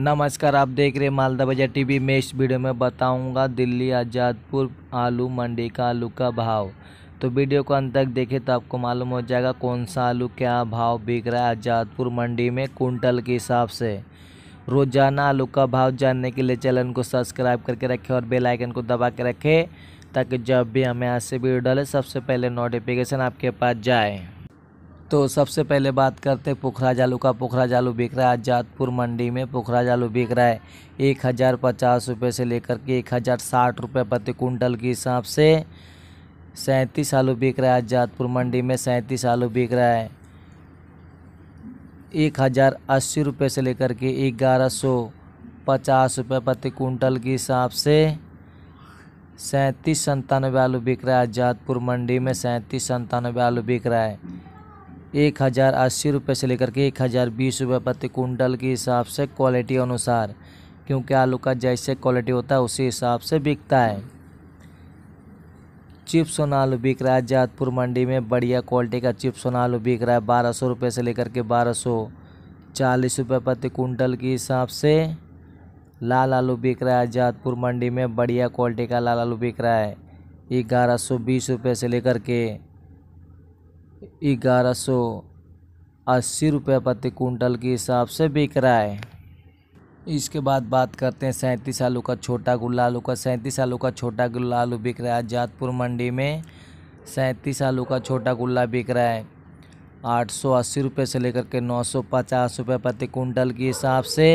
नमस्कार आप देख रहे हैं मालदा बाजार टीवी मैं इस वीडियो में बताऊंगा दिल्ली आज़ादपुर आलू मंडी का आलू का भाव तो वीडियो को अंत तक देखें तो आपको मालूम हो जाएगा कौन सा आलू क्या भाव बिक रहा है आज़ादपुर मंडी में कुंटल के हिसाब से रोज़ाना आलू का भाव जानने के लिए चैनल को सब्सक्राइब करके रखें और बेल आइकन को दबा के रखें ताकि जब भी हमें ऐसे से वीडियो डालें सबसे पहले नोटिफिकेशन आपके पास जाए तो सबसे पहले बात करते हैं पोखरा जालू का पोखरा जालू बिक रहा है आज जातपुर मंडी में पोखरा जालू बिक रहा है एक हज़ार पचास रुपये से लेकर के एक हज़ार साठ रुपये प्रति कुंटल के हिसाब से सैंतीस आलू बिक रहा है आज जातपुर मंडी में सैंतीस आलू बिक रहा है एक हज़ार अस्सी रुपये से लेकर के ग्यारह सौ पचास रुपये प्रति कुंटल के हिसाब से सैंतीस संतानवे आलू बिक रहा है आज जातपुर मंडी में सैंतीस संतानवे आलू बिक रहा है एक हज़ार अस्सी रुपये से लेकर के एक हज़ार बीस रुपये प्रति कुंटल के हिसाब से क्वालिटी अनुसार क्योंकि आलू का जैसे क्वालिटी होता है उसी हिसाब से बिकता है चिप्स और आलू बिक रहा है जातपुर मंडी में बढ़िया क्वालिटी का चिप्स और आलू बिक रहा है बारह सौ रुपये से लेकर के बारह सौ चालीस रुपये प्रति कुंटल के हिसाब से लाल आलू बिक रहा है जातपुर मंडी में बढ़िया क्वालिटी का लाल आलू बिक रहा है ग्यारह सौ बीस रुपये से लेकर के ग्यारह सौ अस्सी रुपये प्रति कुंटल के हिसाब से बिक रहा है इसके बाद बात करते हैं सैंतीस आलू का छोटा गुल्ला आलू का सैंतीस आलू का छोटा गुल्ला आलू बिक रहा है जातपुर मंडी में सैंतीस आलू का छोटा गुल्ला बिक रहा है आठ सौ अस्सी रुपये से लेकर के नौ सौ पचास रुपये प्रति कुंटल के हिसाब से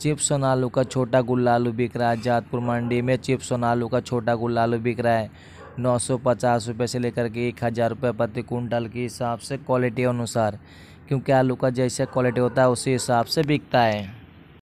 चिप्सन आलू का छोटा गुल्ला आलू बिक रहा है जातपुर मंडी में चिप्सन आलू का छोटा गुल्ला आलू बिक रहा है नौ सौ पचास रुपये से लेकर के एक हज़ार रुपये प्रति कुंटल के हिसाब से क्वालिटी अनुसार क्योंकि आलू का जैसे क्वालिटी होता है उसी हिसाब से बिकता है